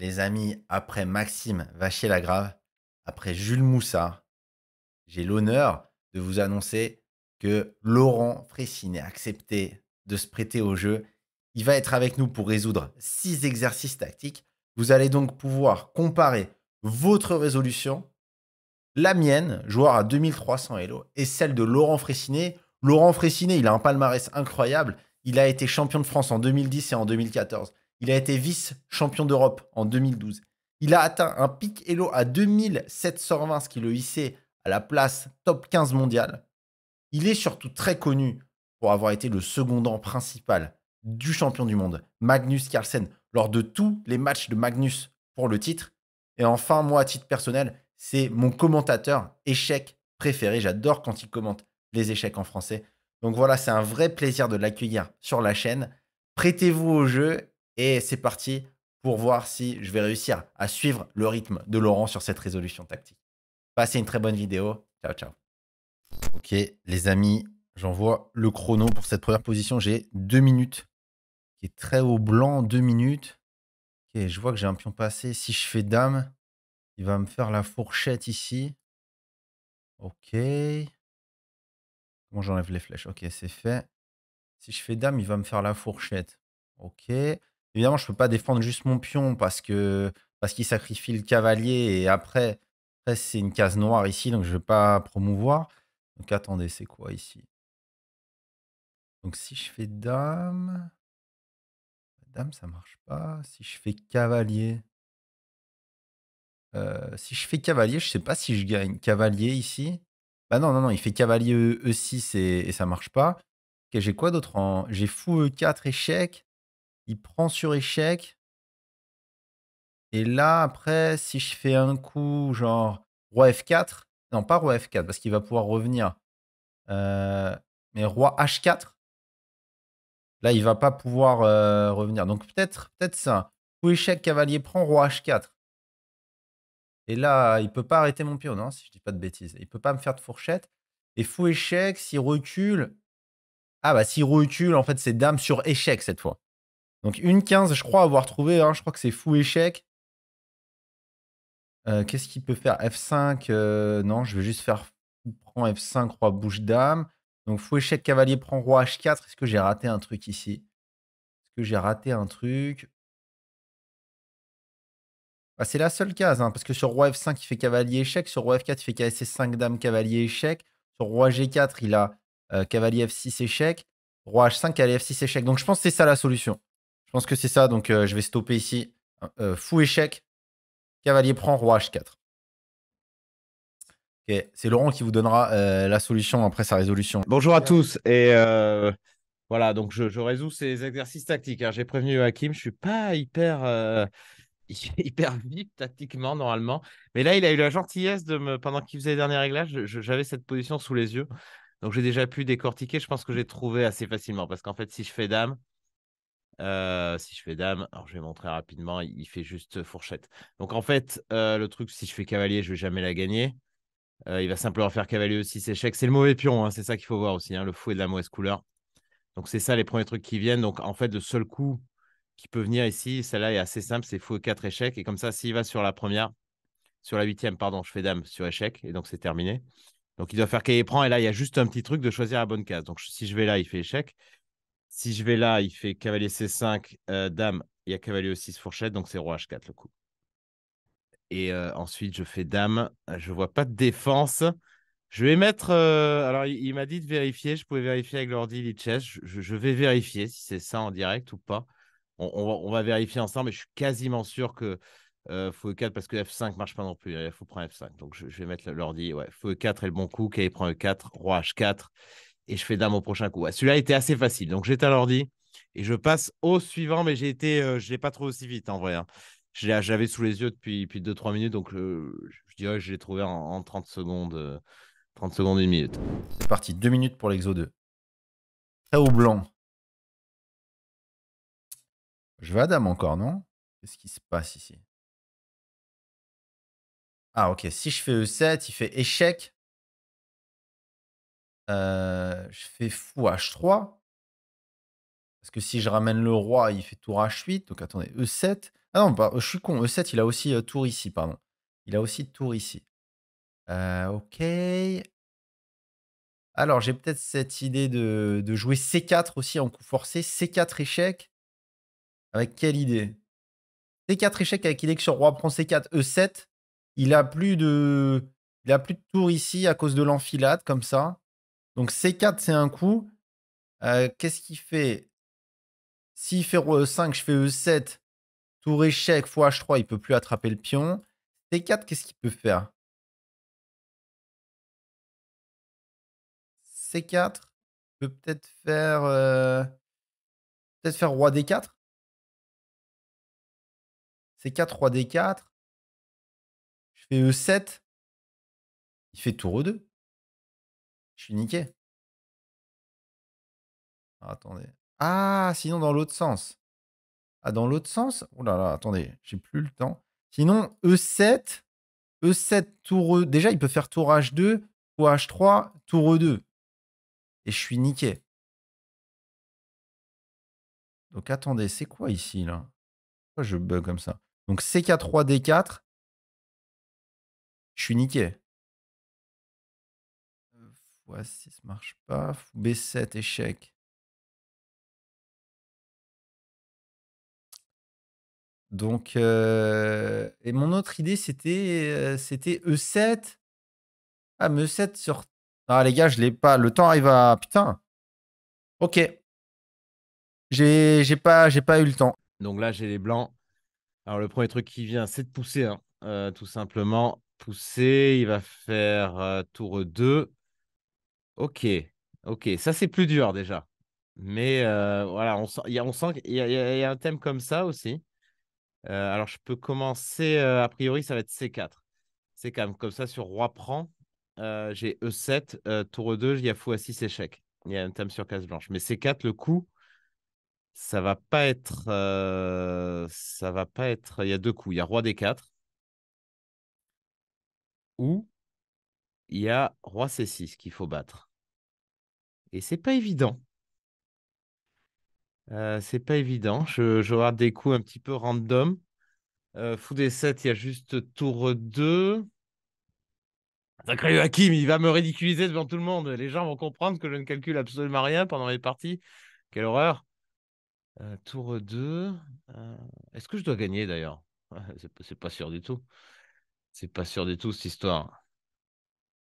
les amis, après Maxime Vacher-Lagrave, après Jules Moussa, j'ai l'honneur de vous annoncer que Laurent Fressinet a accepté de se prêter au jeu. Il va être avec nous pour résoudre six exercices tactiques. Vous allez donc pouvoir comparer votre résolution, la mienne, joueur à 2300 Elo, et celle de Laurent Fressinet. Laurent Fressinet, il a un palmarès incroyable. Il a été champion de France en 2010 et en 2014. Il a été vice-champion d'Europe en 2012. Il a atteint un pic Elo à 2720, ce qui le hissait à la place top 15 mondiale. Il est surtout très connu pour avoir été le secondant principal du champion du monde, Magnus Carlsen, lors de tous les matchs de Magnus pour le titre. Et enfin, moi, à titre personnel, c'est mon commentateur échec préféré. J'adore quand il commente les échecs en français. Donc voilà, c'est un vrai plaisir de l'accueillir sur la chaîne. Prêtez-vous au jeu et c'est parti pour voir si je vais réussir à suivre le rythme de Laurent sur cette résolution tactique. Passez une très bonne vidéo. Ciao, ciao. Ok, les amis, j'envoie le chrono pour cette première position. J'ai deux minutes, qui est très haut blanc, deux minutes. Ok, je vois que j'ai un pion passé. Si je fais dame, il va me faire la fourchette ici. Ok. Bon, j'enlève les flèches Ok, c'est fait. Si je fais dame, il va me faire la fourchette. Ok évidemment, je peux pas défendre juste mon pion parce que parce qu'il sacrifie le cavalier et après, c'est une case noire ici, donc je ne vais pas promouvoir. Donc attendez, c'est quoi ici Donc si je fais dame, dame ça marche pas. Si je fais cavalier, euh, si je fais cavalier, je sais pas si je gagne cavalier ici. Bah non, non, non, il fait cavalier E6 et, ça ça marche pas. j'ai quoi d'autre en... J'ai fou E4 échec. Il prend sur échec. Et là, après, si je fais un coup, genre roi f4, non, pas roi f4, parce qu'il va pouvoir revenir. Euh, mais roi h4, là, il va pas pouvoir euh, revenir. Donc peut-être peut-être ça. Fou échec, cavalier prend, roi h4. Et là, il peut pas arrêter mon pion, non, si je dis pas de bêtises. Il peut pas me faire de fourchette. Et fou échec, s'il recule. Ah bah s'il recule, en fait, c'est dame sur échec cette fois. Donc une 15, je crois avoir trouvé. Hein, je crois que c'est fou échec. Euh, qu'est-ce qu'il peut faire F5 euh, Non, je vais juste faire prend F5, roi bouche dame. Donc fou échec, cavalier prend roi H4. Est-ce que j'ai raté un truc ici Est-ce que j'ai raté un truc ah, C'est la seule case, hein, parce que sur roi F5, il fait cavalier échec. Sur roi F4, il fait KSC5, dame, cavalier échec. Sur roi G4, il a euh, cavalier F6 échec. Roi H5, cavalier F6 échec. Donc je pense que c'est ça la solution. Je pense que c'est ça, donc je vais stopper ici. fou échec. Cavalier prend, roi h4. C'est Laurent qui vous donnera la solution après sa résolution. Bonjour à tous. Et voilà, donc je, résous ces exercices tactiques. Hein. J'ai prévenu Hakim, je ne suis pas hyper, hyper vif tactiquement normalement. Mais là, il a eu la gentillesse de me, pendant qu'il faisait les derniers réglages, j'avais cette position sous les yeux. Donc j'ai déjà pu décortiquer. Je pense que j'ai trouvé assez facilement parce qu'en fait, si je fais dame, euh, si je fais dame, alors je vais montrer rapidement, il, fait juste euh, fourchette. Donc en fait, euh, le truc, si je fais cavalier, je vais jamais la gagner. il va simplement faire cavalier aussi, c'est échec. C'est le mauvais pion, hein, c'est ça qu'il faut voir aussi, hein, le fouet de la mauvaise couleur. Donc c'est ça les premiers trucs qui viennent. Donc en fait, le seul coup qui peut venir ici, celle-là est assez simple, c'est fou 4 échecs. Et comme ça, s'il va sur la première, sur la huitième, pardon, je fais dame sur échec, et donc c'est terminé. Donc il doit faire cahier prend, et là, il y a juste un petit truc de choisir la bonne case. Donc si je vais là, il fait échec. Si je vais là, il fait cavalier C5, euh, dame, il y a cavalier E6 fourchette, donc c'est roi H4 le coup. Et euh, ensuite, je fais dame, je vois pas de défense. Je vais mettre. Euh, alors, il, m'a dit de vérifier. Je pouvais vérifier avec l'ordi Lichess. Je, vais vérifier si c'est ça en direct ou pas. On, va, vérifier ensemble. Mais je suis quasiment sûr que f 4 e parce que F5 marche pas non plus. Hein, il faut prendre F5. Donc, je, vais mettre l'ordi. Ouais, f 4 e est le bon coup. K prend E4, roi H4 et je fais dame au prochain coup. Celui-là était assez facile. Donc j'étais à l'ordi et je passe au suivant, mais j'ai été, euh, je l'ai pas trouvé aussi vite en vrai. Hein. J'avais sous les yeux depuis 2-3 minutes, donc euh, je dirais que je l'ai trouvé en, 30 secondes, 30 euh, secondes, une minute. C'est parti, 2 minutes pour l'Exo 2. Très haut blanc. Je vais à dame encore, non Qu'est-ce qui se passe ici Ah, ok. Si je fais E7, il fait échec. Euh, je fais fou H3. Parce que si je ramène le roi, il fait tour H8. Donc attendez, E7. Ah non, bah, je suis con. E7, il a aussi tour ici, pardon. Il a aussi tour ici. Euh, ok. Alors, j'ai peut-être cette idée de, jouer C4 aussi en coup forcé. C4 échec. Avec quelle idée C4 échec avec l'idée que sur roi prend C4, E7. Il a plus de, il a plus de tour ici à cause de l'enfilade, comme ça. Donc C4, c'est un coup. Euh, qu'est-ce qu'il fait S'il fait E5, je fais E7. Tour échec fois H3, il peut plus attraper le pion. C4, qu'est-ce qu'il peut faire C4 peut peut-être faire euh, peut-être faire roi D4. C4 roi D4. Je fais E7. Il fait tour E2. Je suis niqué. attendez. Ah, sinon dans l'autre sens. Ah, dans l'autre sens Oh là là, attendez, j'ai plus le temps. Sinon, E7, E7, tour E. Déjà, il peut faire tour H2, tour H3, tour E2. Et je suis niqué. Donc attendez, c'est quoi ici là Pourquoi je bug comme ça Donc C4, 3, D4. Je suis niqué si ça marche pas. B7 échec. Donc, et mon autre idée, c'était c'était E7. Ah, mais E7 sur. Ah, les gars, je l'ai pas. Le temps arrive à. Putain. Ok. J'ai pas, pas eu le temps. Donc là, j'ai les blancs. Alors, le premier truc qui vient, c'est de pousser, hein, tout simplement. Pousser, il va faire tour 2. Ok, ok, ça c'est plus dur déjà. Mais euh, voilà, on sent, on sent qu'il y, a un thème comme ça aussi. Euh, alors je peux commencer, euh, a priori ça va être C4. C'est quand même comme ça sur Roi prend. j'ai E7, Tour 2, e il y a Fou à 6 échec. Il y a un thème sur case blanche. Mais C4, le coup, ça va pas être. ça va pas être. Il y a deux coups. Il y a Roi D4. Ou il y a Roi C6 qu'il faut battre. Et c'est pas évident. Euh, c'est pas évident. Je, je, regarde des coups un petit peu random. Euh, fou des 7, il y a juste tour 2. Sacré Hakim, il va me ridiculiser devant tout le monde. Les gens vont comprendre que je ne calcule absolument rien pendant les parties. Quelle horreur. Euh, tour 2. Euh, est-ce que je dois gagner d'ailleurs C'est pas sûr du tout. C'est pas sûr du tout cette histoire.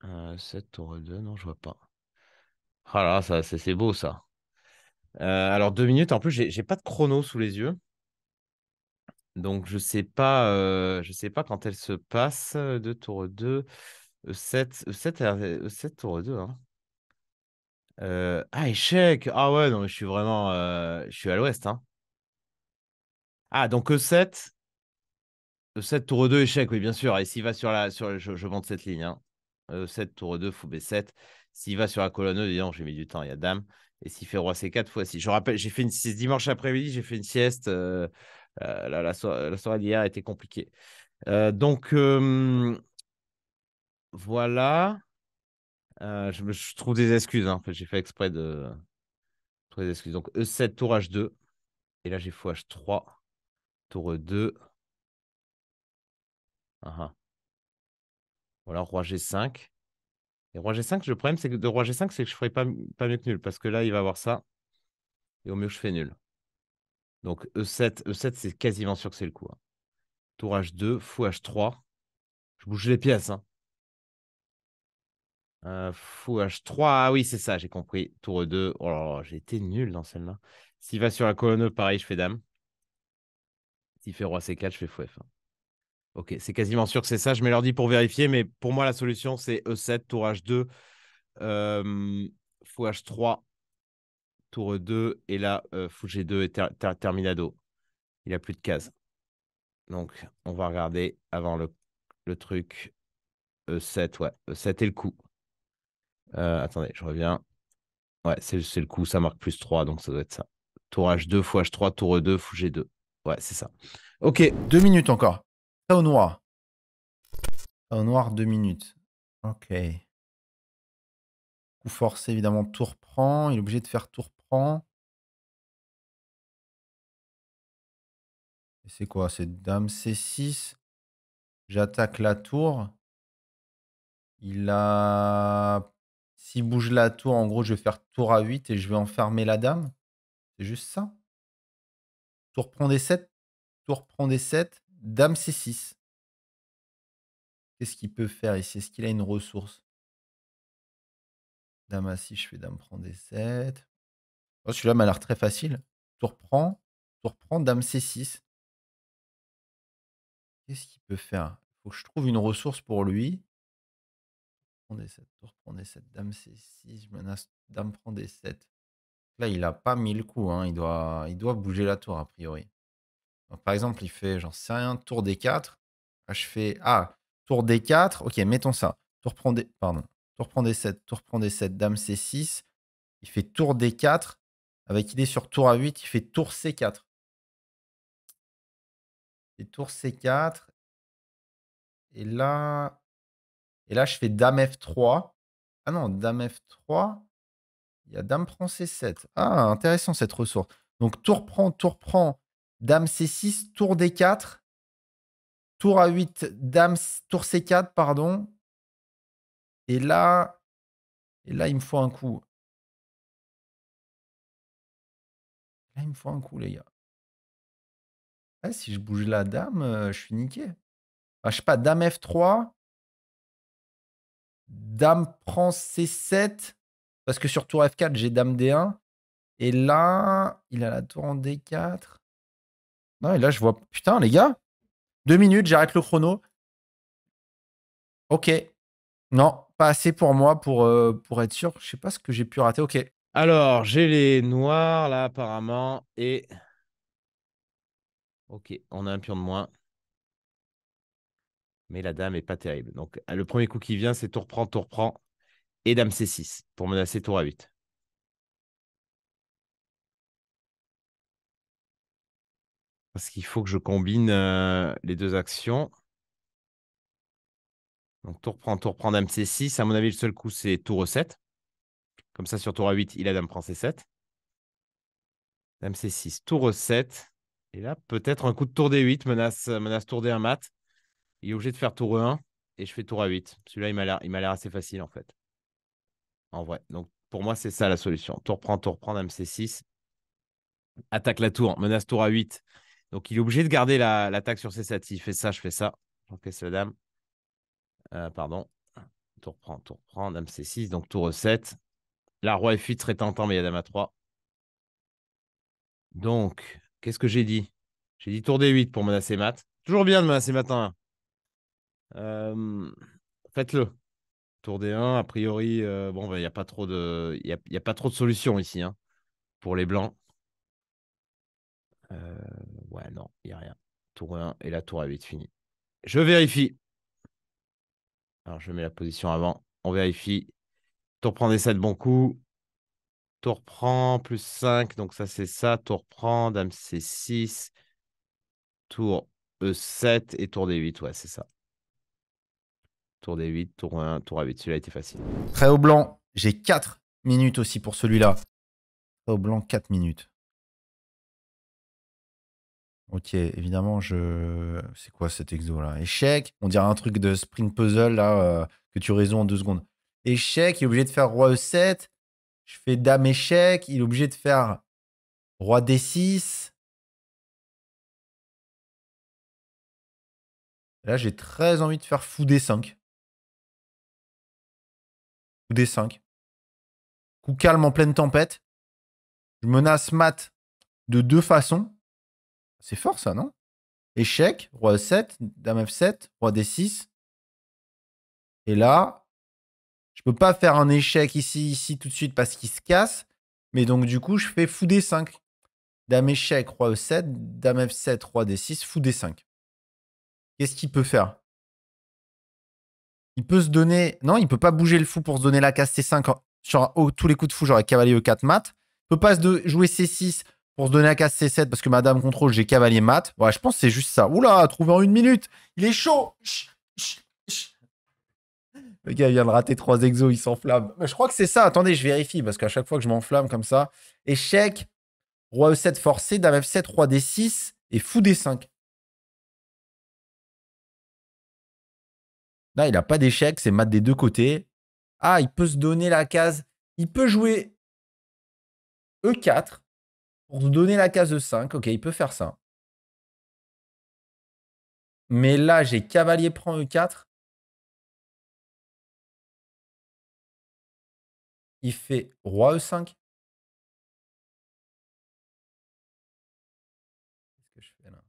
7 euh, tour 2, non, je vois pas. Ah là, ça, c'est beau ça. Euh, alors deux minutes, en plus, j'ai pas de chrono sous les yeux. Donc je ne euh, sais pas quand elle se passe. 2 euh, tour 2, 7, 7, 7 tour 2. Hein. Euh, ah, échec. Ah ouais, je suis vraiment. je suis à l'ouest. Hein. Ah, donc E7. E7, tour 2, échec, oui, bien sûr. Et s'il va sur la. je, monte cette ligne. E7, hein. e tour 2, fou B7. S'il va sur la colonne, e, évidemment, j'ai mis du temps, il y a dame. Et s'il fait roi C4, fois si Je rappelle, j'ai fait une sieste dimanche après-midi, j'ai fait une sieste. Euh, euh la, la, la, soirée d'hier a été compliquée. Euh, donc, euh, voilà. Je, je, trouve des excuses. Hein. j'ai fait exprès de trouver des excuses. Donc, E7, tour H2. Et là, j'ai fou H3, tour E2. Ah ah. Voilà, roi G5. Et roi G5, le problème c'est que de roi G5, c'est que je ferai pas, pas mieux que nul. Parce que là, il va avoir ça. Et au mieux, je fais nul. Donc E7, E7, c'est quasiment sûr que c'est le coup. Hein. Tour H2, fou H3. Je bouge les pièces. Hein. Euh, fou H3. Ah oui, c'est ça, j'ai compris. Tour E2. Oh là j'ai été nul dans celle-là. S'il va sur la colonne, e, pareil, je fais dame. S'il fait roi C4, je fais fou F1. Ok, c'est quasiment sûr que c'est ça. Je mets dit pour vérifier, mais pour moi, la solution, c'est E7, tour H2, euh, fou H3, tour E2, et là, euh, fou G2 et terminado. Il n'y a plus de cases. Donc, on va regarder avant le, truc. E7, ouais. E7 est le coup. Euh, attendez, je reviens. Ouais, c'est le coup, ça marque plus 3, donc ça doit être ça. Tour H2, fou H3, tour E2, fou G2. Ouais, c'est ça. Ok. Deux minutes encore au noir. au noir, deux minutes. Ok. Coup forcé, évidemment, tour prend. Il est obligé de faire tour prend. c'est quoi C'est dame C6. J'attaque la tour. Il a... S'il bouge la tour, en gros, je vais faire tour à 8 et je vais enfermer la dame. C'est juste ça. Tour prend des 7. Tour prend des 7. Dame C6. Qu'est-ce qu'il peut faire ici Est-ce qu'il a une ressource Dame A6, je fais Dame prend D7. celui-là m'a l'air très facile. Tour prend, Dame C6. Qu'est-ce qu'il peut faire Il faut que je trouve une ressource pour lui. D7, tour 7 Dame C6, je menace, Dame prend D7. Là, il a pas mis le coup. Hein. Il, doit, il doit bouger la tour, a priori par exemple, il fait, j'en sais rien, tour D4. je fais, ah, tour D4, ok, mettons ça. Tour prend D, pardon, tour prend D7, tour prend D7, dame C6. Il fait tour D4. Avec idée sur tour A8, il fait tour C4. Et tour C4. Et là, et là, je fais dame F3. Ah non, dame F3. Il y a dame prend C7. Ah, intéressant cette ressource. Donc tour prend, tour prend, Dame C6, tour D4. Tour A8, dame, tour C4, pardon. Et là, et là, il me faut un coup. Là, il me faut un coup, les gars. Ah, si je bouge la dame, euh, je suis niqué. Je ah, je sais pas, dame F3. Dame prend C7. Parce que sur tour F4, j'ai dame D1. Et là, il a la tour en D4. Non, et là, je vois. Putain, les gars, deux minutes, j'arrête le chrono. Ok. Non, pas assez pour moi pour, euh, pour être sûr. Je sais pas ce que j'ai pu rater. Ok. Alors, j'ai les noirs là, apparemment. Et. Ok, on a un pion de moins. Mais la dame est pas terrible. Donc, le premier coup qui vient, c'est tour prend, tour prend. Et dame C6 pour menacer tour à 8. Parce qu'il faut que je combine les deux actions. Donc tour prend, tour prend, dame c6. À mon avis, le seul coup, c'est tour e7. Comme ça, sur tour a8, il a dame prend c7. Dame c6, tour e7. Et là, peut-être un coup de tour d8 menace, menace tour d1 mat. Il est obligé de faire tour e1 et je fais tour a8. Celui-là, il m'a l'air assez facile en fait. En vrai. Donc pour moi, c'est ça la solution. Tour prend, tour prend, dame c6. Attaque la tour, menace tour a8. Donc, il est obligé de garder la, sur C7 Il fait ça, je fais ça. c'est la dame. Euh, pardon. Tour prend tour prend Dame C6, donc tour E7. La roi F8, très tentant, mais il y a dame A3. Donc, qu'est-ce que j'ai dit J'ai dit tour D8 pour menacer mat. Toujours bien de menacer mat euh, Faites-le. Tour D1, a priori, euh, bon bon, il n'y a, pas trop de... il y a pas trop de solutions ici hein, pour les blancs. Euh, Ouais, non, il n'y a rien. Tour 1 et la tour à 8, fini. Je vérifie. Alors, je mets la position avant. On vérifie. Tour prend des 7, bon coup. Tour prend, plus 5, donc ça c'est ça. Tour prend, dame C6. Tour E7 et tour D8, ouais, c'est ça. Tour D8, tour 1, tour A8. Celui-là était facile. Très haut blanc, j'ai 4 minutes aussi pour celui-là. Très au blanc, 4 minutes. Ok, évidemment, je. C'est quoi cet exo là Échec. On dirait un truc de sprint puzzle là, euh, que tu résous en deux secondes. Échec, il est obligé de faire roi E7. Je fais dame échec. Il est obligé de faire roi D6. Là, j'ai très envie de faire fou D5. Fou D5. Coup calme en pleine tempête. Je menace mat de deux façons. C'est fort ça, non Échec, roi E7, dame F7, roi D6. Et là, je peux pas faire un échec ici, ici tout de suite parce qu'il se casse. Mais donc du coup, je fais fou D5. Dame échec, roi E7, dame F7, roi D6, fou D5. Qu'est-ce qu'il peut faire Il peut se donner... Non, il peut pas bouger le fou pour se donner la casse C5 sur tous les coups de fou, genre cavalier E4 mat. Il peut pas jouer C6 pour se donner la case C7 parce que Madame contrôle, j'ai cavalier mat. Ouais, je pense que c'est juste ça. Oula, trouvé en une minute. Il est chaud. Le gars vient de rater trois exos, il s'enflamme. Mais je crois que c'est ça. Attendez, je vérifie parce qu'à chaque fois que je m'enflamme comme ça, échec, roi E7 forcé, dame F7, roi D6 et fou D5. Là, il n'a pas d'échec, c'est mat des deux côtés. Ah, il peut se donner la case. Il peut jouer E4 pour nous donner la case e 5, ok, il peut faire ça. Mais là, j'ai cavalier prend E4. Il fait roi E5. Qu'est-ce que je fais là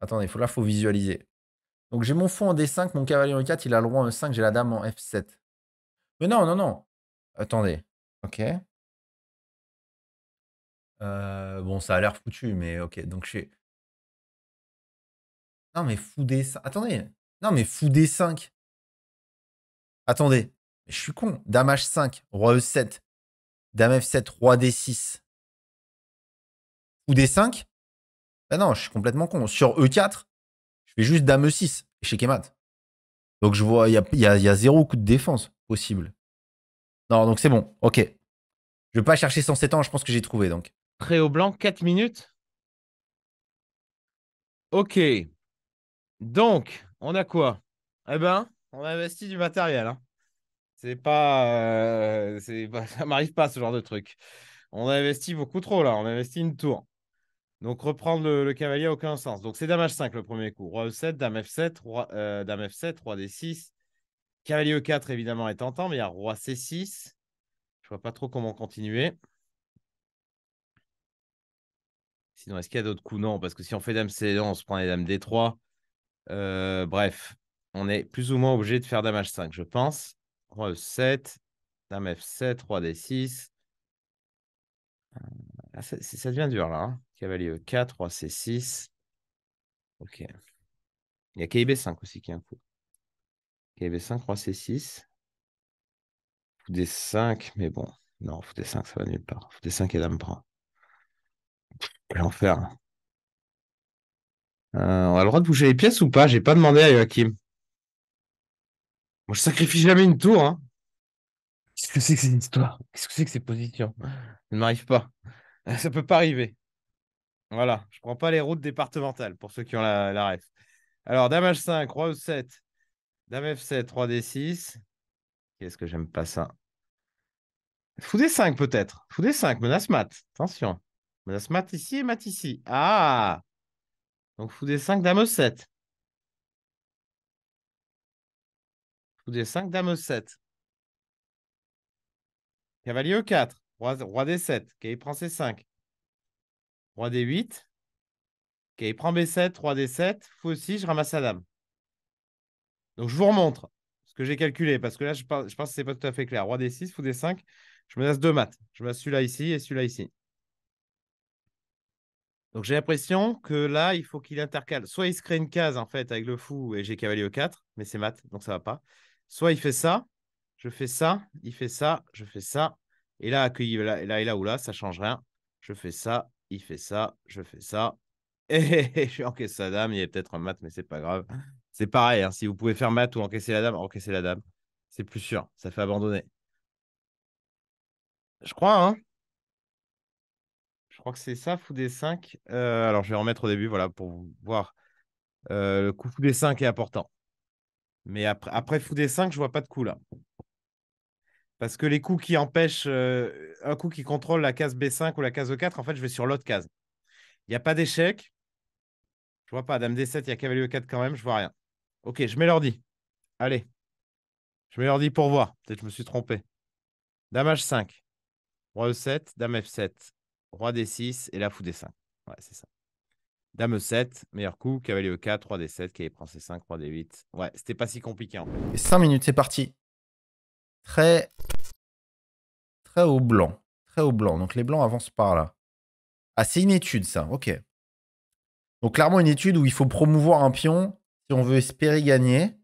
Attendez, faut, là, il faut visualiser. Donc j'ai mon fou en D5, mon cavalier en E4, il a le roi en E5, j'ai la dame en F7. Mais non, non, non. Attendez. Ok. Euh, bon, ça a l'air foutu, mais ok. Donc je suis. Non, mais d 5. Attendez. Non, mais fou des 5. Attendez. Je suis con. Dame H5, Roi E7, Dame F7, Roi D6. d 5 ah ben non, je suis complètement con. Sur E4, je fais juste Dame E6, chez et Donc je vois, il y a, y a zéro coup de défense possible. Non, donc c'est bon. Ok. Je vais pas chercher 107 ans, je pense que j'ai trouvé donc. au blanc, 4 minutes. Ok. Donc, on a quoi Eh ben, on a investi du matériel. Hein. C'est pas, euh, Ça m'arrive pas ce genre de truc. On a investi beaucoup trop là. On a investi une tour. Donc reprendre le, cavalier aucun sens. Donc c'est dame H5 le premier coup. Roi E7, dame F7, roi, euh, dame F7, roi D6. Cavalier E4 évidemment est tentant, mais il y a roi C6. Je vois pas trop comment continuer. Sinon, est-ce qu'il y a d'autres coups Non, parce que si on fait Dame C1, on se prend les Dames D3. Euh, bref, on est plus ou moins obligé de faire Dame H5, je pense. Roi E7, Dame F7, Roi D6. Ah, ça, devient dur là. Hein. Cavalier E4, 3 C6. Ok. Il y a kb 5 aussi qui est un coup. kb 5 Roi C6 des 5, mais bon. Non, faut des 5, ça va nulle part. des 5 et dame prend. L'enfer. Euh, on a le droit de bouger les pièces ou pas J'ai pas demandé à Joachim. Moi, je sacrifie jamais une tour. Hein. Qu'est-ce que c'est que cette histoire Qu'est-ce que c'est que ces positions Ça ne m'arrive pas. Ça peut pas arriver. Voilà, je prends pas les routes départementales pour ceux qui ont la, la ref. Alors, dame H5, roi 7 dame F7, roi D6, Qu'est-ce que j'aime pas ça Foudé 5 peut-être. Foudé 5, menace mat. Attention. Menace mat ici et mat ici. Ah Donc Foudé 5, dame 7. Foudé 5, dame 7. Cavalier E4. Roi, D7. Kay prend C5. Roi D8. Kay prend B7. Roi D7. Fou aussi, je ramasse la dame. Donc je vous remontre que j'ai calculé, parce que là, je, pense que ce n'est pas tout à fait clair. Roi des 6, fou des 5, je me menace deux maths. Je laisse celui-là ici et celui-là ici. Donc j'ai l'impression que là, il faut qu'il intercale. Soit il se crée une case en fait avec le fou et j'ai cavalier au 4, mais c'est mat, donc ça va pas. Soit il fait ça, je fais ça, il fait ça, je fais ça. Et là, accueilli là, et là, ou là, ça change rien. Je fais ça, il fait ça, je fais ça. Et je suis en caisse sa dame, il y a peut-être un mat, mais c'est pas grave. C'est pareil, hein, si vous pouvez faire mat ou encaisser la dame, encaisser la dame. C'est plus sûr, ça fait abandonner. Je crois, hein. Je crois que c'est ça, fou des 5. Euh, alors, je vais remettre au début, voilà, pour voir. Euh, le coup fou des 5 est important. Mais après, après fou des 5, je vois pas de coup là. Parce que les coups qui empêchent, euh, un coup qui contrôle la case B5 ou la case E4, en fait, je vais sur l'autre case. Il n'y a pas d'échec. Je vois pas. Dame D7, il y a cavalier E4 quand même, je vois rien. Ok, je mets l'ordi. Allez. Je mets l'ordi pour voir. Peut-être que je me suis trompé. E dame H5. Roi E7, Dame F7. Roi D6 et la fou D5. Ouais, c'est ça. Dame E7, meilleur coup, cavalier E4, Roi D7, cavalier Prince e C5, Roi D8. Ouais, c'était pas si compliqué Et 5 minutes, c'est parti. Très. Très haut blanc. Très haut blanc. Donc les blancs avancent par là. Ah, c'est une étude ça, ok. Donc clairement une étude où il faut promouvoir un pion si on veut espérer gagner.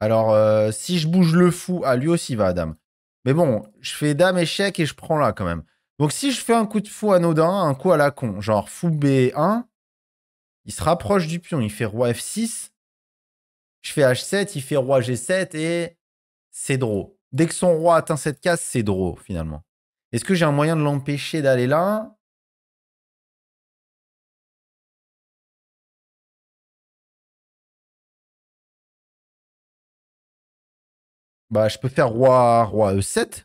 Alors, euh, si je bouge le fou, à ah, lui aussi va dame. Mais bon, je fais dame échec et je prends là quand même. Donc, si je fais un coup de fou anodin, un coup à la con, genre fou B1, il se rapproche du pion, il fait roi F6. Je fais H7, il fait roi G7 et c'est draw. Dès que son roi atteint cette case, c'est draw finalement. Est-ce que j'ai un moyen de l'empêcher d'aller là Bah, je peux faire roi, roi E7,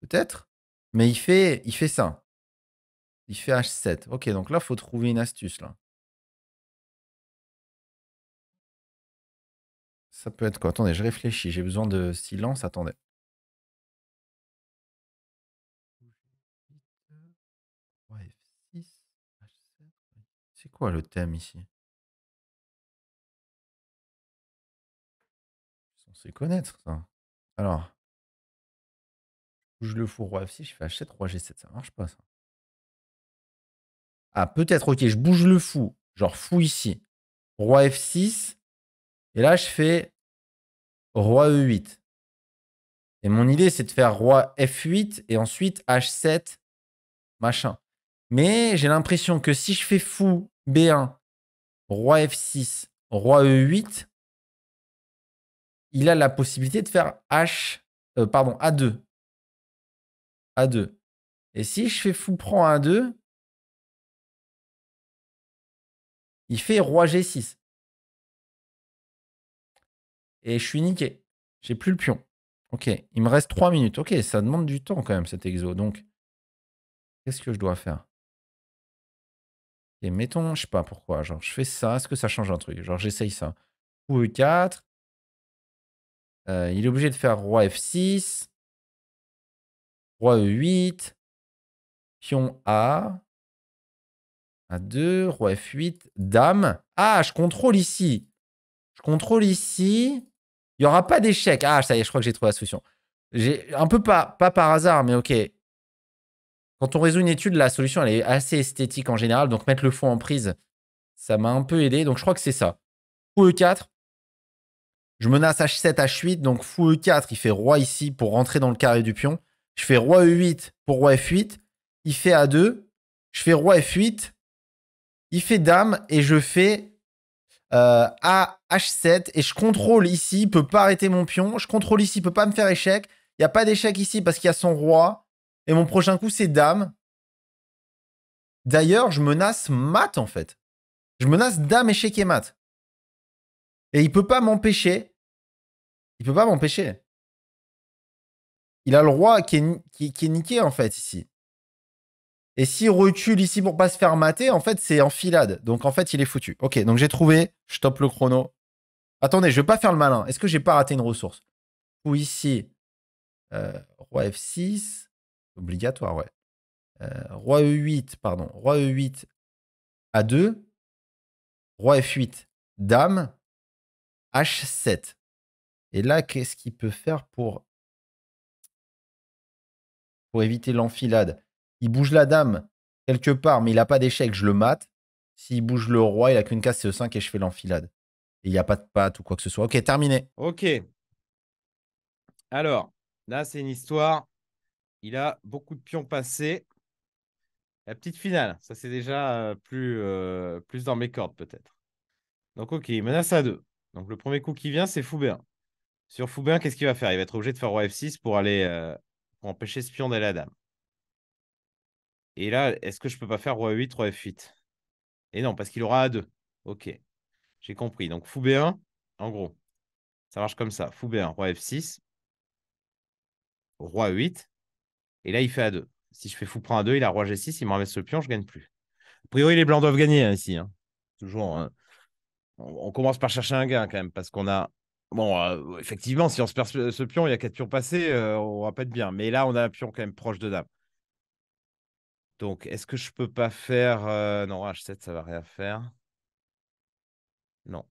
peut-être. Mais il fait, il fait ça. Il fait H7. Ok, donc là, faut trouver une astuce, là. Ça peut être quoi Attendez, je réfléchis. J'ai besoin de silence. Attendez. E C'est quoi le thème ici C'est censé connaître ça. Alors, je le fou, roi F6, je fais H7, roi G7, ça marche pas ça. Ah, peut-être, ok, je bouge le fou, genre fou ici, roi F6, et là je fais roi E8. Et mon idée, c'est de faire roi F8 et ensuite H7, machin. Mais j'ai l'impression que si je fais fou B1, roi F6, roi E8, il a la possibilité de faire H, euh, pardon, A2. A2. Et si je fais fou prend A2, il fait roi G6. Et je suis niqué. J'ai plus le pion. Ok, il me reste 3 minutes. Ok, ça demande du temps quand même cet exo. Donc, qu'est-ce que je dois faire Et mettons, je sais pas pourquoi. Genre, je fais ça. Est-ce que ça change un truc Genre, j'essaye ça. Fou E4. Euh, il est obligé de faire roi F6, roi E8, pion A, A2, roi F8, dame. Ah, je contrôle ici. Je contrôle ici. Il n'y aura pas d'échec. Ah, ça y est, je crois que j'ai trouvé la solution. J'ai un peu pas, pas par hasard, mais ok. Quand on résout une étude, la solution, elle est assez esthétique en général. Donc, mettre le fond en prise, ça m'a un peu aidé. Donc, je crois que c'est ça. Coup E4, je menace h7, h8, donc fou e4, il fait roi ici pour rentrer dans le carré du pion. Je fais roi e8 pour roi f8, il fait a2, je fais roi f8, il fait dame et je fais euh, a h7 et je contrôle ici, il peut pas arrêter mon pion, je contrôle ici, il peut pas me faire échec. Il n'y a pas d'échec ici parce qu'il y a son roi et mon prochain coup c'est dame. D'ailleurs, je menace mat en fait. Je menace dame, échec et mat. Et il peut pas m'empêcher. Il peut pas m'empêcher. Il a le roi qui est, niqué, en fait, ici. Et s'il recule ici pour pas se faire mater, en fait, c'est enfilade. Donc, en fait, il est foutu. Ok, donc j'ai trouvé. Je stoppe le chrono. Attendez, je vais pas faire le malin. Est-ce que j'ai pas raté une ressource Ou ici, euh, roi F6. Obligatoire, ouais. Euh, roi E8, pardon. Roi E8, A2. Roi F8, dame. H7. Et là, qu'est-ce qu'il peut faire pour, pour éviter l'enfilade Il bouge la dame quelque part, mais il n'a pas d'échec, je le mate. S'il bouge le roi, il a qu'une case CE5 et je fais l'enfilade. il n'y a pas de pâte ou quoi que ce soit. Ok, terminé. Ok. Alors, là, c'est une histoire. Il a beaucoup de pions passés. La petite finale, ça c'est déjà euh, plus, euh, plus dans mes cordes peut-être. Donc ok, menace à deux. Donc le premier coup qui vient, c'est fou B1. Sur fou B1, qu'est-ce qu'il va faire Il va être obligé de faire roi F6 pour aller euh, empêcher ce pion d'aller à dame. Et là, est-ce que je ne peux pas faire roi 8, roi F8 Et non, parce qu'il aura A2. Ok, j'ai compris. Donc fou B1, en gros, ça marche comme ça. Fou B1, roi F6, roi 8, et là il fait A2. Si je fais fou prend A2, il a roi G6, il me ramène ce pion, je ne gagne plus. A priori, les blancs doivent gagner hein, ici. Hein. Toujours. Hein on, commence par chercher un gain quand même, parce qu'on a. Bon, euh, effectivement, si on se perd ce pion, il y a quatre pions passés, euh, on va pas être bien. Mais là, on a un pion quand même proche de dame. Donc, est-ce que je peux pas faire. Euh, non, H7, ça va rien faire. Non.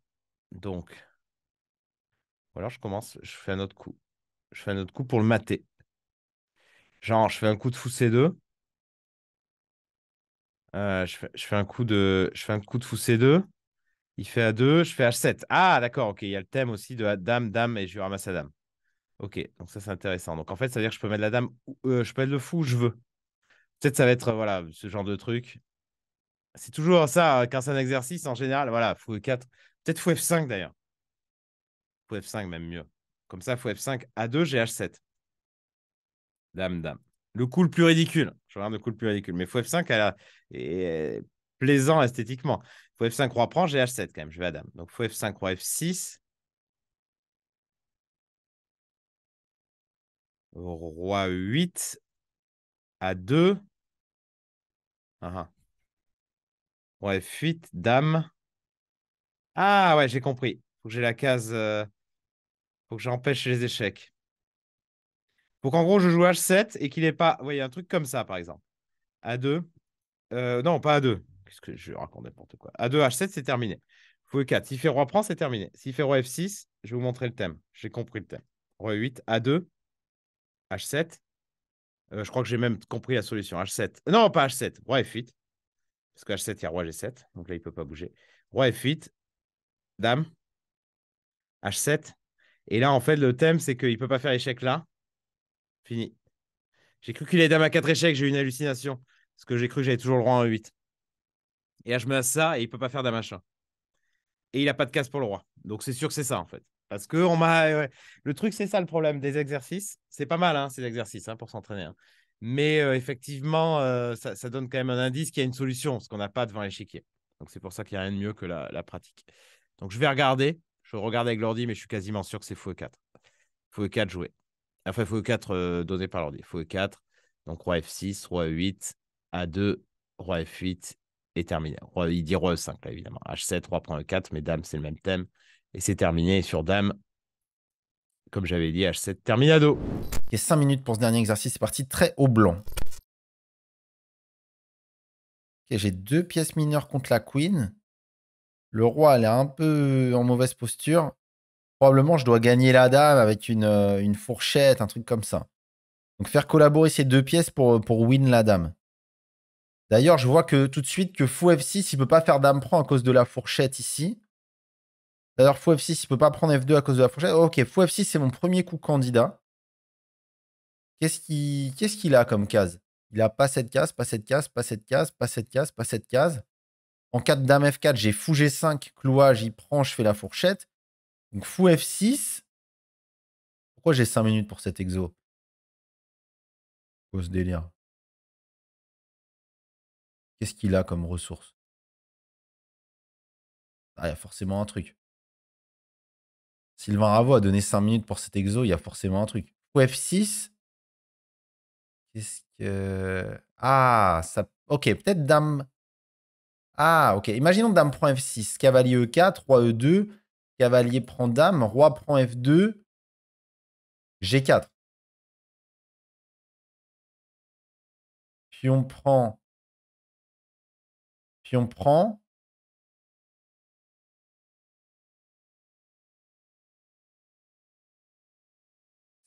Donc. voilà je commence, je fais un autre coup. Je fais un autre coup pour le mater. Genre, je fais un coup de fou C2. je, fais, un coup de, je fais un coup de fou C2. Il fait A2, je fais H7. Ah, d'accord, ok. Il y a le thème aussi de dame, dame, et je ramasse la dame. Ok, donc ça c'est intéressant. Donc en fait, ça veut dire que je peux mettre la dame, euh, je peux mettre le fou, je veux. Peut-être ça va être euh, voilà ce genre de truc. C'est toujours ça, hein, quand c'est un exercice en général, voilà, fou 4 Peut-être fou F5 d'ailleurs. Fou F5 même mieux. Comme ça, fou F5, A2, j'ai H7. Dame, dame. Le coup le plus ridicule. Je regarde le coup le plus ridicule. Mais fou F5, elle est plaisant esthétiquement. F5, roi prend, j'ai H7 quand même, je vais à dame. Donc F5, roi F6. Ah ah. Roi 8 à 2. Roi F8, dame. Ah ouais, j'ai compris. Faut que j'ai la case. Euh, faut que j'empêche les échecs. Faut qu'en gros, je joue H7 et qu'il n'ait pas. vous voyez un truc comme ça, par exemple. A2. Euh, non, pas A2. Qu'est-ce que je raconte n'importe quoi A2, ah, H7, c'est terminé. Fou 4. fait Roi prend, c'est terminé. s'il fait Roi F6, je vais vous montrer le thème. J'ai compris le thème. Roi 8, A2, H7. je crois que j'ai même compris la solution. H7. Non, pas H7. Roi F8. Parce que H7, il y a Roi G7. Donc là, il ne peut pas bouger. Roi F8. Dame. H7. Et là, en fait, le thème, c'est qu'il ne peut pas faire échec là. Fini. J'ai cru qu'il est dame à 4 échecs. J'ai eu une hallucination. Parce que j'ai cru que j'avais toujours le roi en 8. Et mets ça et il peut pas faire d'un machin. Et il a pas de casse pour le roi. Donc c'est sûr que c'est ça en fait. Parce que on m'a. Le truc, c'est ça le problème des exercices. C'est pas mal, hein, ces exercices, hein, pour s'entraîner. Hein. Mais euh, effectivement, euh, ça, donne quand même un indice qu'il y a une solution, ce qu'on n'a pas devant l'échiquier. Donc c'est pour ça qu'il n'y a rien de mieux que la, pratique. Donc je vais regarder. Je regarde avec l'ordi, mais je suis quasiment sûr que c'est faux 4 faut 4 joué. Enfin, faut euh, 4 donné par l'ordi. f 4 Donc roi F6, roi 8 A2, roi F8 est terminé. il dit Roi 5 là, évidemment. H7, Roi prend E4, mais Dame, c'est le même thème. Et c'est terminé. sur Dame, comme j'avais dit, H7 terminado. Il y 5 minutes pour ce dernier exercice. C'est parti très haut blanc. J'ai deux pièces mineures contre la queen. Le roi, elle est un peu en mauvaise posture. Probablement, je dois gagner la dame avec une, euh, une fourchette, un truc comme ça. Donc, faire collaborer ces deux pièces pour, euh, pour win la dame. D'ailleurs, je vois que tout de suite que Fou F6, il peut pas faire dame prend à cause de la fourchette ici. D'ailleurs, Fou F6, il peut pas prendre F2 à cause de la fourchette. Ok, Fou F6, c'est mon premier coup candidat. Qu'est-ce qu'il a comme case Il a pas cette case, pas cette case, pas cette case, pas cette case, pas cette case. En cas de dame F4, j'ai Fou G5, clouage, il prend, je fais la fourchette. Donc Fou F6. Pourquoi j'ai 5 minutes pour cet exo Cause des délire Qu'est-ce qu'il a comme ressource Ah, il y a forcément un truc. Sylvain Ravo a donné 5 minutes pour cet exo, il y a forcément un truc. F6 Qu'est-ce que. Ah, ça. Ok, peut-être Dame. Ah, ok. Imaginons Dame prend F6, Cavalier E4, Roi E2, Cavalier prend Dame, Roi prend F2, G4. Puis on prend puis on prend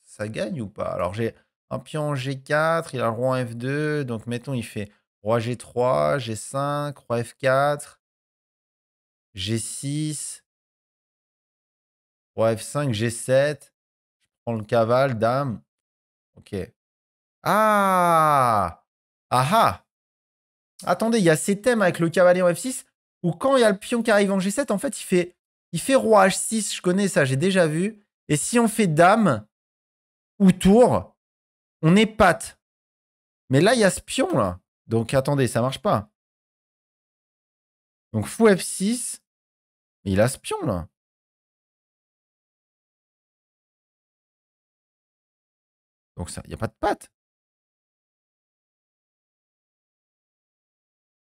ça gagne ou pas Alors j'ai un pion G4, il a roi F2, donc mettons il fait roi G3, G5, roi F4, G6, roi F5, G7, je prends le caval, dame. Ok. Ah Ah ah Attendez, il y a ces thèmes avec le cavalier en F6 où quand il y a le pion qui arrive en G7, en fait, il fait, il fait roi H6. Je connais ça, j'ai déjà vu. Et si on fait dame ou tour, on est pâte. Mais là, il y a ce pion là. Donc attendez, ça marche pas. Donc fou F6. il a ce pion là. Donc ça, il n'y a pas de pâte.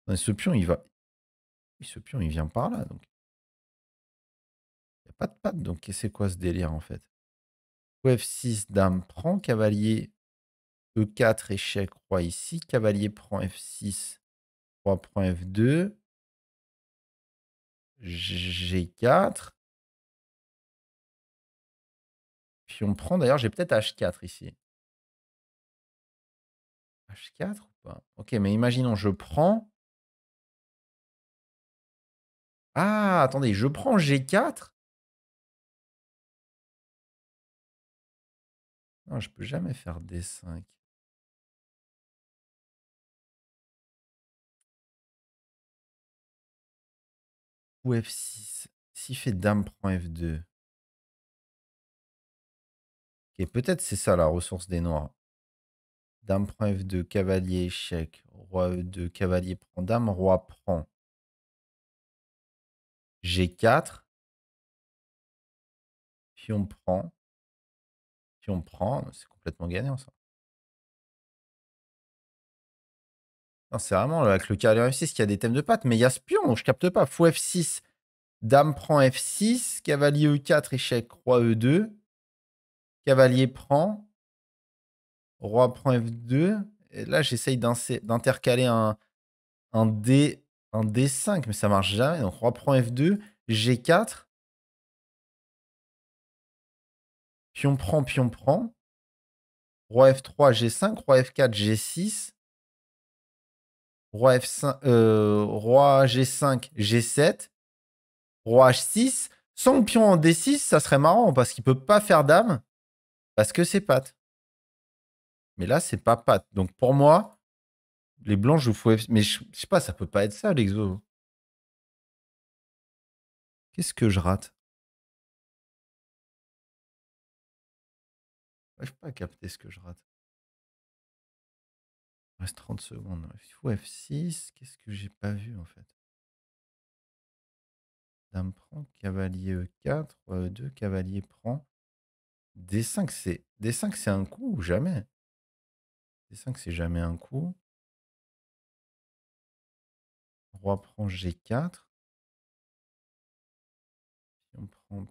Bah, ce pion, il va. Ce pion, il vient par là. Donc. Il n'y a pas de patte. Donc, c'est quoi ce délire en fait F6, dame prend, cavalier E4, échec, roi ici, cavalier prend F6, roi prend F2, G4, on prend, d'ailleurs j'ai peut-être H4 ici. H4 ou pas Ok, mais imaginons, je prends, ah, attendez, je prends G4. Non, je peux jamais faire D5. Ou F6. S'il fait dame prend F2. Ok, peut-être c'est ça la ressource des noirs. Dame prend F2, cavalier échec, roi E2, cavalier prend dame, roi prend. G4. Pion prend. Pion prend. C'est complètement gagnant, ça. C'est vraiment avec le cavalier F6 qu'il y a des thèmes de pattes, mais il y a ce pion, je capte pas. Fou F6, dame prend F6, cavalier E4, échec, roi E2, cavalier prend, roi prend F2, et là j'essaye d'intercaler un, un D un D5, mais ça marche jamais. Donc roi prend F2, G4. Pion prend, pion prend. Roi F3, G5, roi F4, G6. Roi, F5, euh, roi G5, G7. Roi H6. Sans le pion en D6, ça serait marrant parce qu'il ne peut pas faire dame parce que c'est patte. Mais là, c'est pas patte. Donc pour moi, les blancs jouent fou 6 Mais je, sais pas, ça peut pas être ça, l'exo. Qu'est-ce que je rate Je peux pas capter ce que je rate. Il reste 30 secondes. faut F6, qu'est-ce que j'ai pas vu en fait Dame prend, cavalier E4, e 2 cavalier prend. D5, c'est D5, c'est un coup ou jamais D5, c'est jamais un coup. Roi prend G4. prend, on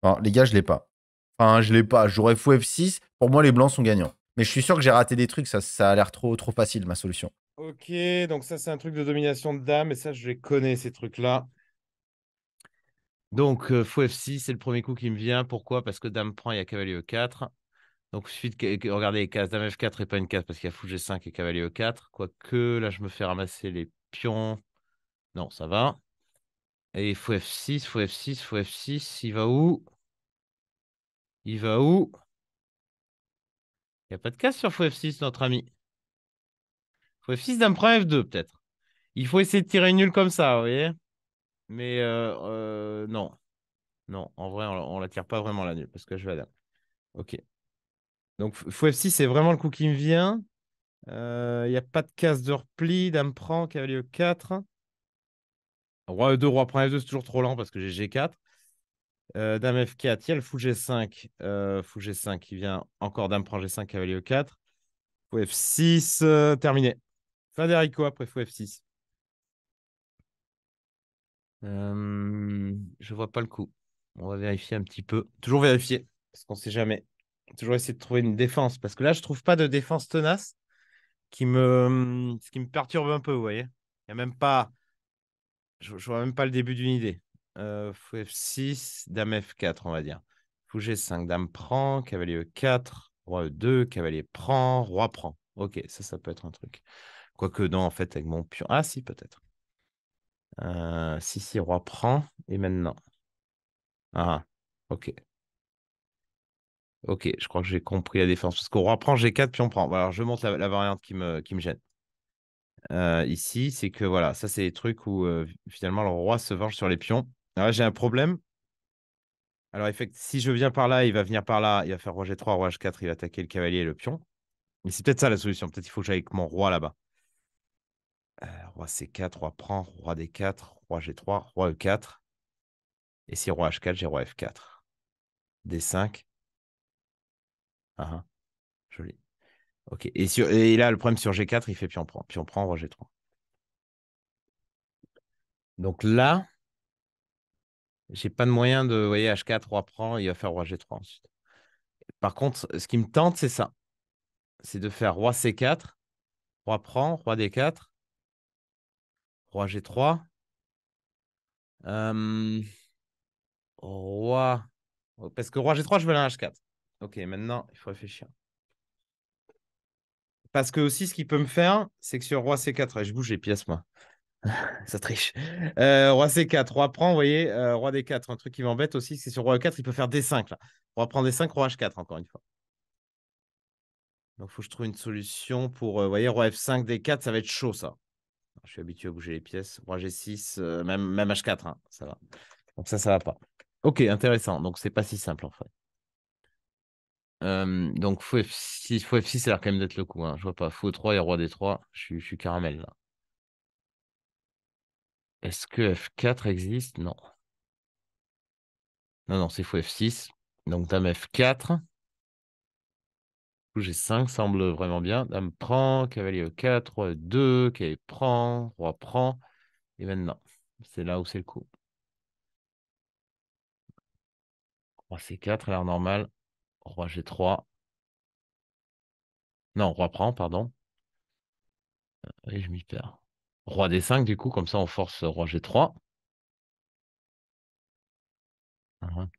prend. les gars, je l'ai pas. Enfin, je l'ai pas. J'aurais fou F6. Pour moi, les blancs sont gagnants. Mais je suis sûr que j'ai raté des trucs. Ça, ça a l'air trop, trop facile, ma solution. Ok, donc ça, c'est un truc de domination de dame. Et ça, je les connais, ces trucs-là. Donc, fou euh, F6, c'est le premier coup qui me vient. Pourquoi Parce que dame prend, il y a cavalier E4. Donc, regardez suffit les cases. Dame F4 et pas une case parce qu'il y a fou 5 et cavalier E4. Quoique, là, je me fais ramasser les pions. Non, ça va. Et il faut F6, fou F6, fou F6. Il va où Il va où Il n'y a pas de case sur fou F6, notre ami. Fou F6, dame prend F2, peut-être. Il faut essayer de tirer une nulle comme ça, vous voyez Mais euh, euh, non. Non, en vrai, on ne la tire pas vraiment la nulle parce que je vais aller. Ok. Donc, F6, c'est vraiment le coup qui me vient. Il euh, n'y a pas de casse de repli. Dame prend, cavalier e 4. Roi E2, roi prend F2, c'est toujours trop lent parce que j'ai G4. Euh, dame F4, il y a le fou G5. Euh, fou G5 qui vient encore dame prend G5, cavalier E4. Fou F6, terminé. Fin après fou F6. Je euh, je vois pas le coup. On va vérifier un petit peu. Toujours vérifier parce qu'on ne sait jamais toujours essayer de trouver une défense. Parce que là, je trouve pas de défense tenace qui me, hum, ce qui me perturbe un peu, vous voyez. Il n'y a même pas. Je, ne vois même pas le début d'une idée. Euh, F6, dame F4, on va dire. Fou G5, dame prend, cavalier E4, roi E2, cavalier prend, roi prend. Ok, ça, ça peut être un truc. Quoique, non, en fait, avec mon pion. Ah, si, peut-être. Euh, si, si, roi prend, et maintenant. Ah, ok. Ok, je crois que j'ai compris la défense. Parce qu'on prend, G4, puis on prend. Alors, je monte la, variante qui me, qui me gêne. Euh, ici, c'est que voilà, ça, c'est les trucs où euh, finalement le roi se venge sur les pions. là, j'ai un problème. Alors, si je viens par là, il va venir par là, il va faire roi G3, roi H4, il va attaquer le cavalier et le pion. Mais c'est peut-être ça la solution. Peut-être qu'il faut que j'aille avec mon roi là-bas. Euh, roi C4, roi prend, roi D4, roi G3, roi E4. Et si roi H4, j'ai roi F4. D5. Ah, ah. Joli. Ok. Et, là, le problème sur G4, il fait pion prend. Pion prend, roi G3. Donc là, j'ai pas de moyen de. voyez, H4, roi prend, il va faire roi G3 ensuite. Par contre, ce qui me tente, c'est ça. C'est de faire roi C4, roi prend, roi D4, roi G3. Euh, roi. Parce que roi G3, je veux un H4. Ok, maintenant, il faut réfléchir. Parce que aussi, ce qu'il peut me faire, c'est que sur roi c4, je bouge les pièces, moi. ça triche. Euh, roi c4, roi prend, vous voyez, euh, roi d4. Un truc qui m'embête aussi, c'est sur roi e4, il peut faire d5. Là. Roi prend d5, roi h4, encore une fois. Donc, il faut que je trouve une solution pour, euh, vous voyez, roi f5, d4, ça va être chaud, ça. Je suis habitué à bouger les pièces. Roi g6, même, même h4, hein, ça va. Donc, ça, ça va pas. Ok, intéressant. Donc, c'est pas si simple, en fait donc, F6, F6, ça a l'air quand même d'être le coup. Hein. Je vois pas. f 3 et roi D3. Je suis, caramel là. Est-ce que F4 existe Non. Non, non, c'est faux F6. Donc, dame F4. j'ai 5 semble vraiment bien. Dame prend, cavalier E4, roi 2, cavalier prend, roi prend. Et maintenant, c'est là où c'est le coup. Roi C4, l'air normal. Roi G3. Non, roi prend, pardon. Et je m'y perds. Roi D5, du coup, comme ça, on force roi G3. Hein.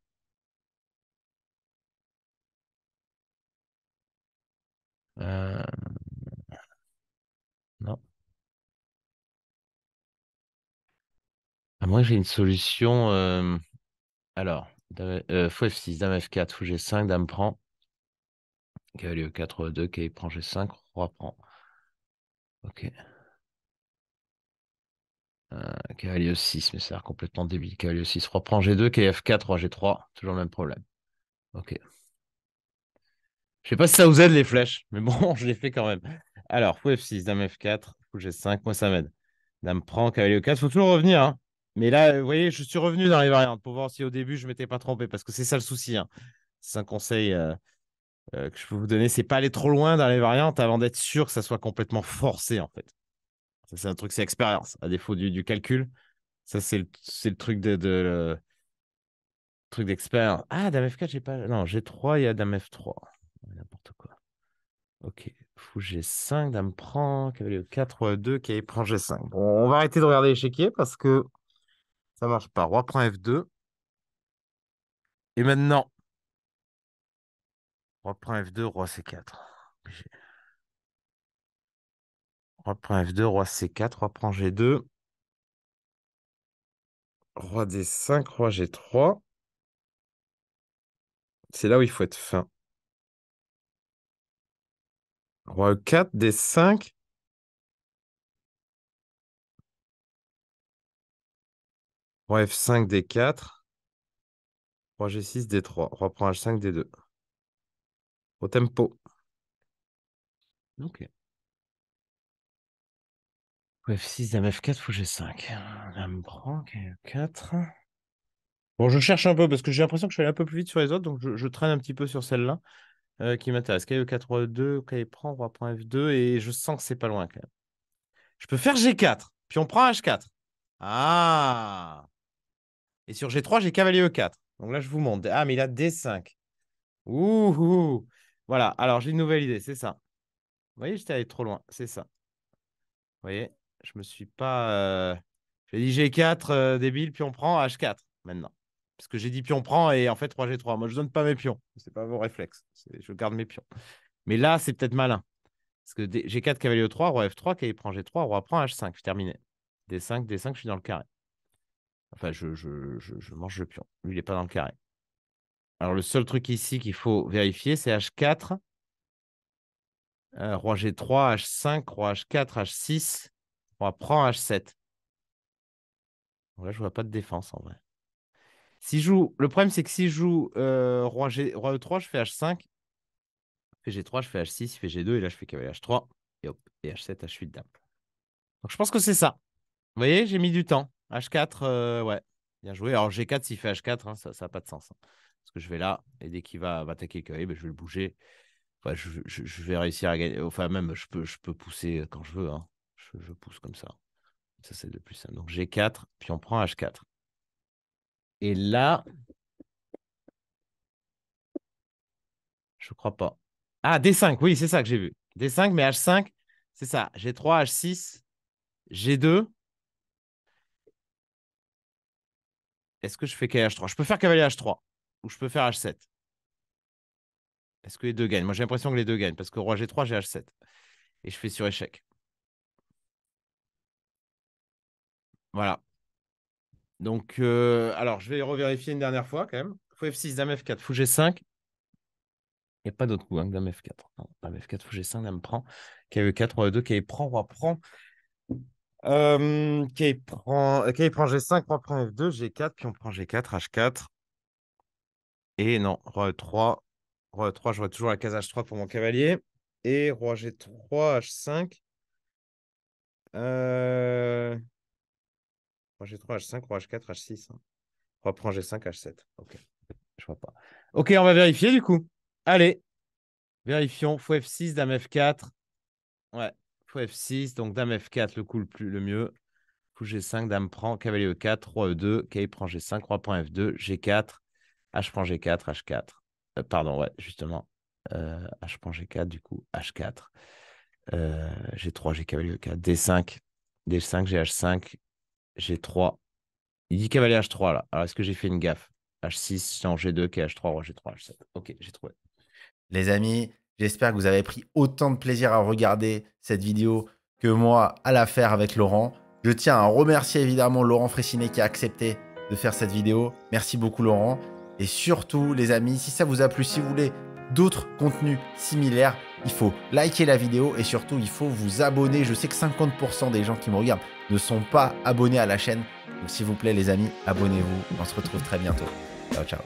Euh, non. moi, j'ai une solution. Euh, alors. Euh, fou F6, dame F4, fou G5, dame prend. Cavalier 4 2 cavalier prend G5, roi prend. Ok. cavalier euh, E6, mais ça a l'air complètement débile. Cavalier 6 roi prend G2, kf F4, roi G3, toujours le même problème. Ok. Je sais pas si ça vous aide les flèches, mais bon, je l'ai fait quand même. Alors, fou F6, dame F4, fou G5, moi ça m'aide. Dame prend, cavalier 4 faut toujours revenir. Hein. Mais là, vous voyez, je suis revenu dans les variantes pour voir si au début je m'étais pas trompé, parce que c'est ça le souci. Hein. C'est un conseil euh, euh, que je peux vous donner, c'est pas aller trop loin dans les variantes avant d'être sûr que ça soit complètement forcé en fait. Ça, c'est un truc, c'est expérience, à défaut du, du calcul. Ça, c'est le, c'est le truc de, truc d'expert. Ah, Dame F4, j'ai pas. Non, j'ai 3, il y a Dame F3. N'importe quoi. Ok. Fou G5, Dame prend, Cavalier 4, 2, Cavalier prend G5. Bon, on va arrêter de regarder l'échiquier parce que ça marche pas. Roi prend F2. Et maintenant, roi prend F2, roi C4. Roi prend F2, roi C4, roi prend G2. Roi D5, roi G3. C'est là où il faut être fin. Roi E4, D5. Roi F5, D4. Roi G6, D3. Roi prend H5, D2. Au tempo. Ok. F6, Dame F4, Fou G5. Dame prend, 4 Bon, je cherche un peu parce que j'ai l'impression que je suis allé un peu plus vite sur les autres, donc je, traîne un petit peu sur celle-là euh, qui m'intéresse. k 4, Roi 2, prend, Roi prend F2, et je sens que c'est pas loin quand même. Je peux faire G4, puis on prend H4. Ah et sur G3, j'ai cavalier E4. Donc là, je vous montre. Ah, mais il a D5. Ouh Voilà, alors j'ai une nouvelle idée, c'est ça. Vous voyez, j'étais allé trop loin, c'est ça. Vous voyez, je me suis pas. Euh... J'ai dit G4, euh, débile, puis on prend H4 maintenant. Parce que j'ai dit pion prend et en fait 3G3. Moi, je ne donne pas mes pions. Ce n'est pas vos réflexes. Je garde mes pions. Mais là, c'est peut-être malin. Parce que G4, cavalier E3, roi F3, cavalier prend G3, roi prend H5. Je terminé. D5, D5, je suis dans le carré. Enfin, je, mange le pion. Lui, il n'est pas dans le carré. Alors, le seul truc ici qu'il faut vérifier, c'est H4. Euh, roi G3, H5, Roi H4, H6, Roi prend H7. là, je ne vois pas de défense en vrai. Si joue... Le problème, c'est que si je joue euh, roi, E3, je fais H5. Je fais G3, je fais H6, il fait G2, et là, je fais cavalier H3, et et H7, H8, dame. Donc je pense que c'est ça. Vous voyez, j'ai mis du temps. H4, euh, ouais, bien joué. Alors G4, s'il fait H4, hein, ça n'a pas de sens. Parce hein. que je vais là, et dès qu'il va, va, attaquer le ben, je vais le bouger. ouais je, vais réussir à gagner. Enfin, même, je peux, je peux pousser quand je veux. Hein. Je, je, pousse comme ça. Ça, c'est le plus simple. Donc G4, puis on prend H4. Et là, je crois pas. Ah, D5, oui, c'est ça que j'ai vu. D5, mais H5, c'est ça. G3, H6, G2. Est-ce que je fais cavalier H3 Je peux faire cavalier H3 ou je peux faire H7. Est-ce que les deux gagnent Moi, j'ai l'impression que les deux gagnent parce que roi G3, j'ai H7 et je fais sur échec. Voilà. Donc, euh, alors, je vais revérifier une dernière fois quand même. Fou F6, dame F4, fou G5. Il n'y a pas d'autre coup, hein, que dame F4. dame F4, fou G5, dame prend. KE4, roi E2, KE prend, roi prend. Ok Kay prend, prend G5, prend F2, G4, puis on prend G4, H4. Et non, Roi E3. Roi E3, vois toujours la case H3 pour mon cavalier. Et Roi G3, H5. Euh, roi G3, H5, Roi H4, H6. Hein. Roi prend G5, H7. Ok, je vois pas. Ok, on va vérifier du coup. Allez, vérifions. F6, Dame F4. Ouais, F6, donc Dame F4, le coup le, plus, le mieux. fou G5, Dame prend, Cavalier E4, Roi E2, Kay prend G5, Roi prend F2, G4, H prend G4, H4. Euh, pardon, ouais, justement. Euh, h prend G4, du coup, H4. G3, euh, G cavalier E4, D5, D5, h 5 G3. Il dit cavalier H3 là. Alors est-ce que j'ai fait une gaffe H6, en G2, h 3 Roi G3, H7. Ok, j'ai trouvé. Les amis, J'espère que vous avez pris autant de plaisir à regarder cette vidéo que moi à la faire avec Laurent. Je tiens à remercier évidemment Laurent Fressinet qui a accepté de faire cette vidéo. Merci beaucoup Laurent. Et surtout les amis, si ça vous a plu, si vous voulez d'autres contenus similaires, il faut liker la vidéo et surtout il faut vous abonner. Je sais que 50% des gens qui me regardent ne sont pas abonnés à la chaîne. Donc s'il vous plaît les amis, abonnez-vous. On se retrouve très bientôt. Ciao ciao.